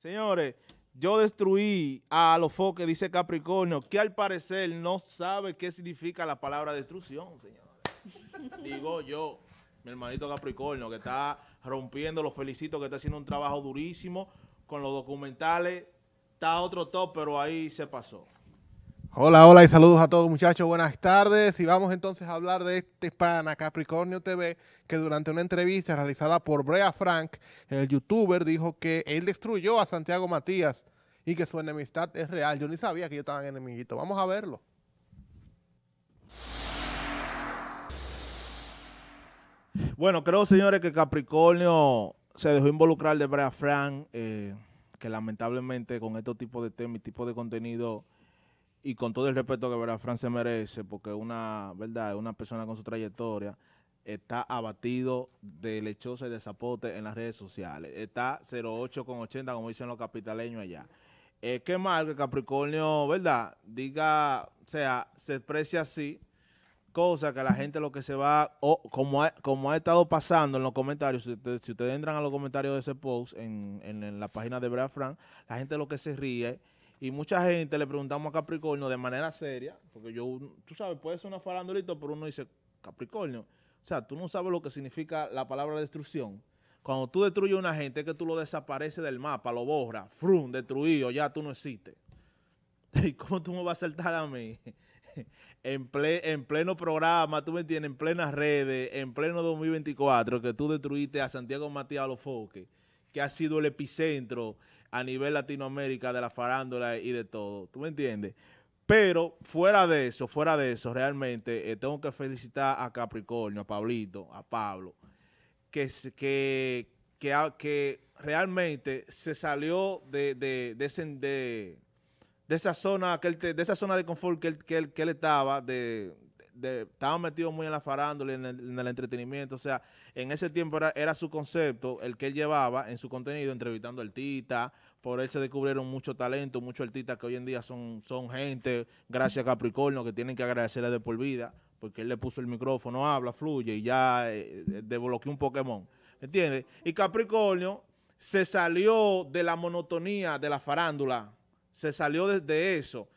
Señores, yo destruí a los foques, dice Capricornio, que al parecer no sabe qué significa la palabra destrucción, señores. Digo yo, mi hermanito Capricornio, que está rompiendo, lo felicito, que está haciendo un trabajo durísimo con los documentales. Está otro top, pero ahí se pasó. Hola, hola y saludos a todos muchachos, buenas tardes y vamos entonces a hablar de este pana Capricornio TV que durante una entrevista realizada por Brea Frank, el youtuber, dijo que él destruyó a Santiago Matías y que su enemistad es real. Yo ni sabía que yo estaban en vamos a verlo. Bueno, creo señores que Capricornio se dejó involucrar de Brea Frank, eh, que lamentablemente con este tipo de temas y tipo de contenido y con todo el respeto que ¿verdad? Fran se merece, porque una, ¿verdad? una persona con su trayectoria está abatido de lechosa y de zapote en las redes sociales. Está 0,8 con 80, como dicen los capitaleños allá. Es eh, que mal que Capricornio, ¿verdad? Diga, o sea, se exprese así, cosa que la gente lo que se va, o como, ha, como ha estado pasando en los comentarios, si, ustedes entran a los comentarios de ese post en, la página de Brad Frank, la gente lo que se ríe y mucha gente le preguntamos a Capricornio de manera seria, porque yo, tú sabes, puede ser una farandolita, pero uno dice, Capricornio, o sea, tú no sabes lo que significa la palabra destrucción. Cuando tú destruyes a una gente, es que tú lo desapareces del mapa, lo borras, frum, destruido, ya tú no existes. ¿Y cómo tú me vas a saltar a mí? en, en pleno programa, tú me entiendes, en plenas redes, en pleno 2024, que tú destruiste a Santiago Matías Lofoque, que ha sido el epicentro a nivel Latinoamérica de la farándula y de todo. ¿Tú me entiendes? Pero fuera de eso, fuera de eso, realmente eh, tengo que felicitar a Capricornio, a Pablito, a Pablo, que, que, que realmente se salió de, de, esa zona que de esa zona de confort que él, que él, que él estaba, de, estaba metido muy en la farándula, en el, en el entretenimiento. O sea, en ese tiempo era, era, su concepto, el que él llevaba en su contenido, entrevistando a artistas por él se descubrieron mucho talento, muchos artistas que hoy en día son, son gente, gracias a Capricornio, que tienen que agradecerle de por vida, porque él le puso el micrófono, habla, fluye, y ya eh, eh, desbloqueó un Pokémon. ¿Entiendes? Y Capricornio se salió de la monotonía de la farándula, se salió desde eso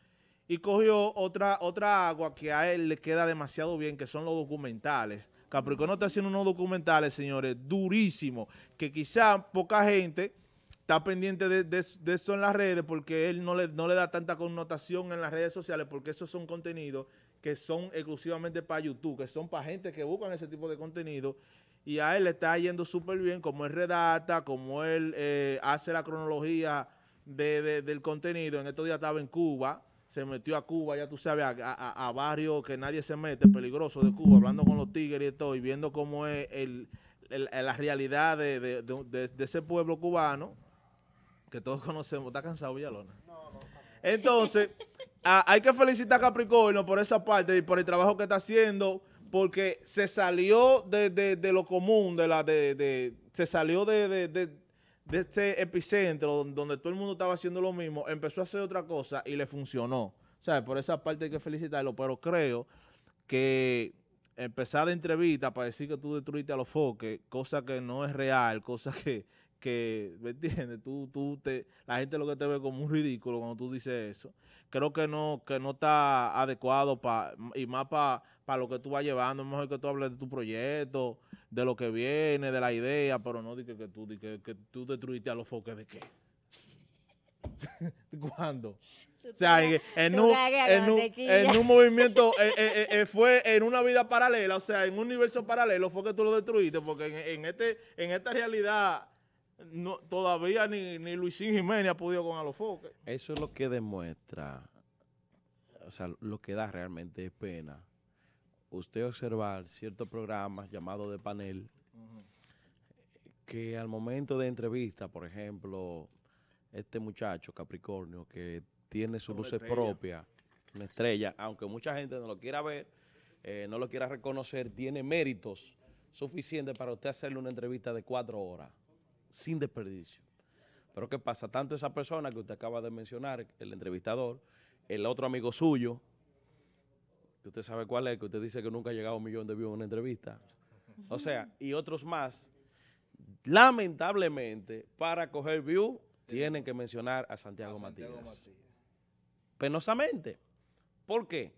y cogió otra, otra agua que a él le queda demasiado bien, que son los documentales. Capricornio está haciendo unos documentales, señores, durísimos, que quizá poca gente está pendiente de, de, eso en las redes porque él no le, no le da tanta connotación en las redes sociales porque esos son contenidos que son exclusivamente para YouTube, que son para gente que buscan ese tipo de contenido y a él le está yendo súper bien como él redacta, como él eh, hace la cronología de, del contenido. En estos días estaba en Cuba, se metió a Cuba, ya tú sabes, a, a, que nadie se mete, peligroso de Cuba, hablando con los tigres y todo, y viendo cómo es el, la realidad de, de ese pueblo cubano que todos conocemos. ¿Está cansado Villalona? No, Entonces, hay que felicitar a Capricornio por esa parte y por el trabajo que está haciendo, porque se salió de, lo común, de la de, se salió de, este epicentro donde todo el mundo estaba haciendo lo mismo, empezó a hacer otra cosa y le funcionó. O sea, por esa parte hay que felicitarlo, pero creo que empezar de entrevista para decir que tú destruiste a los foques, cosa que no es real, cosa que, que, ¿me entiendes? Tú, tú te, la gente lo que te ve como un ridículo cuando tú dices eso. Creo que no, que no está adecuado y más para lo que tú vas llevando. Es mejor que tú hables de tu proyecto, de lo que viene, de la idea, pero no dije que, tú, que, tú destruiste a los foques de qué. ¿Cuándo? O sea, en, un, en, movimiento, eh, eh, eh, fue en una vida paralela, o sea, en un universo paralelo fue que tú lo destruiste, porque en, este, en esta realidad no, todavía ni, ni Luisín Jiménez ha podido con Alofoque. Eso es lo que demuestra, o sea, lo que da realmente pena. Usted observar ciertos programas llamados de panel, que al momento de entrevista, por ejemplo, este muchacho Capricornio, que tiene su luces propia, una estrella, aunque mucha gente no lo quiera ver, eh, no lo quiera reconocer, tiene méritos suficientes para usted hacerle una entrevista de cuatro horas sin desperdicio. Pero ¿qué pasa? Tanto esa persona que usted acaba de mencionar, el entrevistador, el otro amigo suyo, que usted sabe cuál es, que usted dice que nunca ha llegado a un millón de views en una entrevista. O sea, y otros más, lamentablemente, para coger views, tienen que mencionar a Santiago, Matías. Penosamente. ¿Por qué?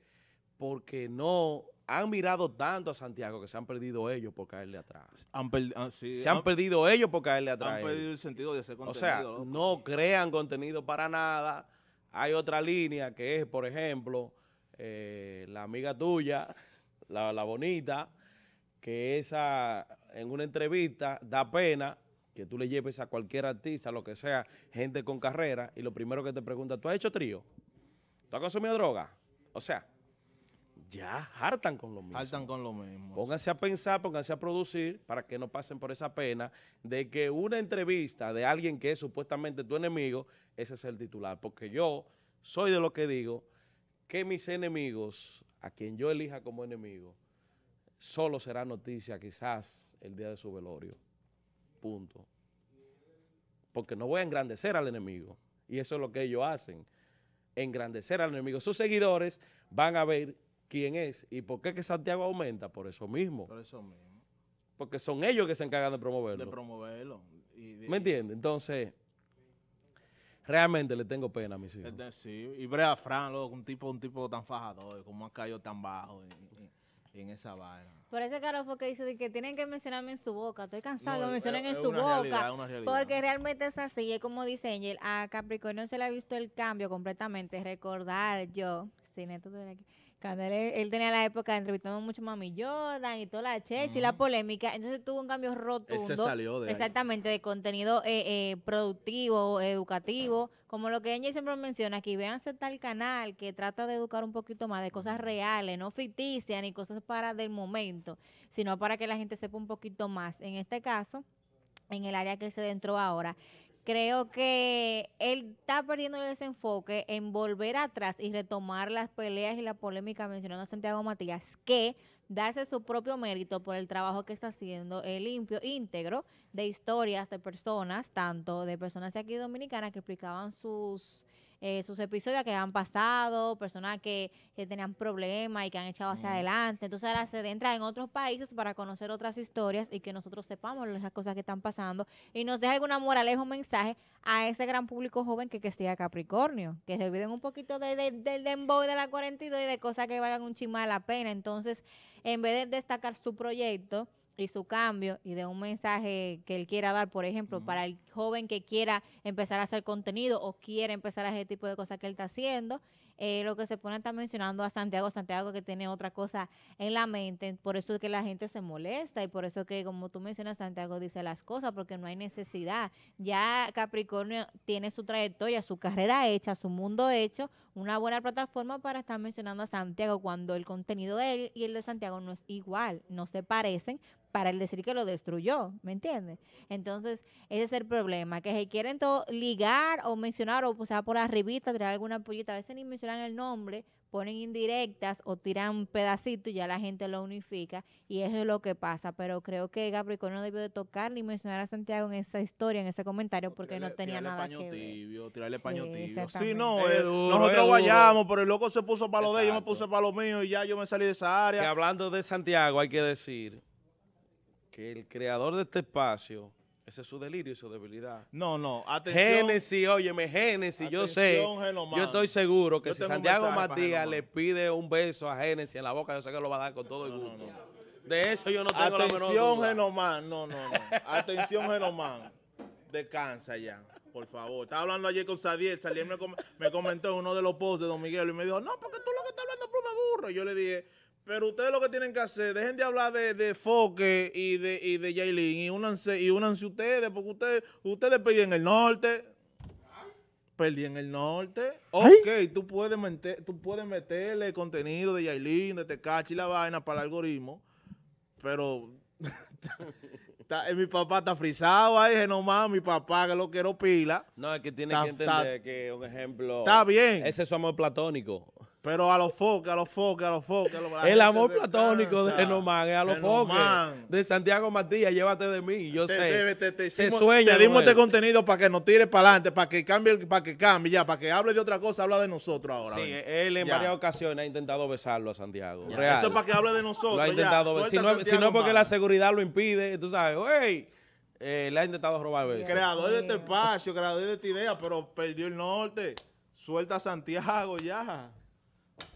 Porque no han mirado tanto a Santiago que se han perdido ellos por caerle atrás. Ah, se han, perdido ellos por caerle atrás. Han perdido el sentido de hacer contenido. O sea, no crean contenido para nada. Hay otra línea que es, por ejemplo, eh, la amiga tuya, la, bonita, que esa en una entrevista da pena que tú le lleves a cualquier artista, lo que sea, gente con carrera, y lo primero que te pregunta, ¿tú has hecho trío? ¿Tú has consumido droga? O sea, ya hartan con lo mismo. Hartan con lo mismo. Pónganse a pensar, pónganse a producir para que no pasen por esa pena de que una entrevista de alguien que es supuestamente tu enemigo, ese es el titular. Porque yo soy de lo que digo que mis enemigos, a quien yo elija como enemigo, solo será noticia quizás el día de su velorio. Punto. Porque no voy a engrandecer al enemigo. Y eso es lo que ellos hacen. Engrandecer al enemigo. Sus seguidores van a ver quién es y por qué que Santiago aumenta, por eso mismo. Por eso mismo. Porque son ellos que se encargan de promoverlo. De promoverlo. ¿Me entiendes? Entonces, realmente le tengo pena a mis hijos. Es y Brea Fran, un tipo, un tipo tan fajador, como ha caído tan bajo en esa vaina. Por ese caro que dice que tienen que mencionarme en su boca. Estoy cansado de que mencionen en su boca. Porque realmente es así. Es como dice Angel, a Capricornio se le ha visto el cambio completamente. Recordar yo, sin esto de aquí él, tenía la época de entrevistando mucho a Mami Jordan y toda la che y la polémica, entonces tuvo un cambio rotundo. salió de Exactamente, de contenido eh, eh, productivo, educativo, como lo que ella siempre menciona, que está tal canal que trata de educar un poquito más de cosas reales, no ficticias ni cosas para del momento, sino para que la gente sepa un poquito más. En este caso, en el área que él se adentró ahora. Creo que él está perdiendo el desenfoque en volver atrás y retomar las peleas y la polémica mencionando a Santiago Matías, que darse su propio mérito por el trabajo que está haciendo el eh, limpio, íntegro, de historias de personas, tanto de personas de aquí dominicanas que explicaban sus eh, sus episodios que han pasado, personas que, que, tenían problemas y que han echado hacia mm. adelante. Entonces ahora se entra en otros países para conocer otras historias y que nosotros sepamos las cosas que están pasando y nos deja alguna moraleja o mensaje a ese gran público joven que, esté Capricornio, que se olviden un poquito de, del dembow de la 42 y de cosas que valgan un chima la pena. Entonces, en vez de destacar su proyecto, y su cambio y de un mensaje que él quiera dar, por ejemplo, para el joven que quiera empezar a hacer contenido o quiere empezar a hacer tipo de cosas que él está haciendo. Eh, lo que se pone está mencionando a Santiago, Santiago que tiene otra cosa en la mente, por eso es que la gente se molesta y por eso que como tú mencionas, Santiago dice las cosas porque no hay necesidad. Ya Capricornio tiene su trayectoria, su carrera hecha, su mundo hecho, una buena plataforma para estar mencionando a Santiago cuando el contenido de él y el de Santiago no es igual, no se parecen, para el decir que lo destruyó, ¿me entiendes? Entonces, ese es el problema, que se quieren todo ligar o mencionar, o sea, por revista tirar alguna pollita, a veces ni mencionan el nombre, ponen indirectas o tiran un pedacito y ya la gente lo unifica, y eso es lo que pasa, pero creo que Gabriel no debió de tocar ni mencionar a Santiago en esta historia, en ese comentario, porque no tenía nada que tibio, ver. Tirarle paño sí, tibio, Sí, no, eh, nosotros vayamos, pero el loco se puso para lo de ellos, yo me puse para lo mío y ya yo me salí de esa área. hablando de Santiago, hay que decir que el creador de este espacio, ese es su delirio y su debilidad. No, no, atención. Génesis, óyeme, Génesis, yo sé, yo estoy seguro que si Santiago Matías le pide un beso a Génesis en la boca, yo sé que lo va a dar con todo el gusto. De eso yo no tengo atención, la menor Atención Genomán, no, no, no. Atención, Genomán, descansa ya por favor. Estaba hablando ayer con Xavier. me, comentó uno de los posts de Don Miguel y me dijo, no, porque tú lo que estás hablando es pluma burro. yo le dije, pero ustedes lo que tienen que hacer, dejen de hablar de, de Foque y de, y de Yailin y únanse, y únanse ustedes, porque ustedes, ustedes en el norte. Perdí en el norte. Ok, tú puedes, meter, tú puedes meterle contenido de Yailin, de Tecachi y la vaina para el algoritmo, pero eh, mi papá está frisado ahí, dije, no mames, mi papá que lo quiero pila. No, es que tiene que entender que, un ejemplo... Está bien. Ese es su amor platónico. Pero a los foques, a los foques, a los foques. El amor platónico de es a los foques. De Santiago Matías, llévate de mí, yo sé. Te, te dimos este contenido para que nos tire para adelante, para que cambie, para que cambie ya, para que hable de otra cosa, habla de nosotros ahora. Sí, él en varias ocasiones ha intentado besarlo a Santiago. Eso es para que hable de nosotros. ha intentado si, no, si porque la seguridad lo impide, tú sabes, güey. Eh, le ha intentado robar besos. Creador de este espacio, creador de esta idea, pero perdió el norte. Suelta a Santiago ya.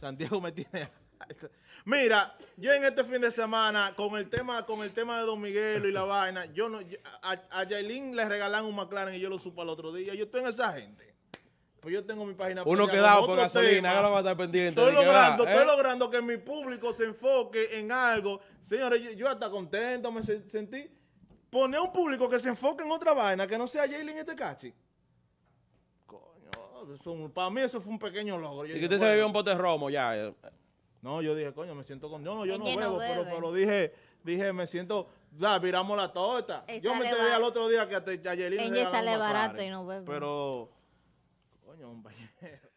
Santiago me tiene Mira, yo en este fin de semana, con el tema, con el tema de Don Miguel y la vaina, yo no, a, a le regalan un McLaren y yo lo supo al otro día. Yo estoy en esa gente. Pues yo tengo mi página. Uno quedado por gasolina, ahora va a estar pendiente. Estoy logrando, que estoy ¿eh? logrando que mi público se enfoque en algo. Señores, yo, hasta contento me sentí. Poner un público que se enfoque en otra vaina, que no sea Jailin este cachi para mí eso fue un pequeño logro. y que usted se bebió un pote de romo ya. Eh. No, yo dije, coño, me siento con... Yo no, yo no bebo, pero, pero dije, dije, me siento... La, viramos la torta. yo me enteré al otro día que hasta Yayelina... Ella sale barato y no bebe. Pero... Coño, compañero.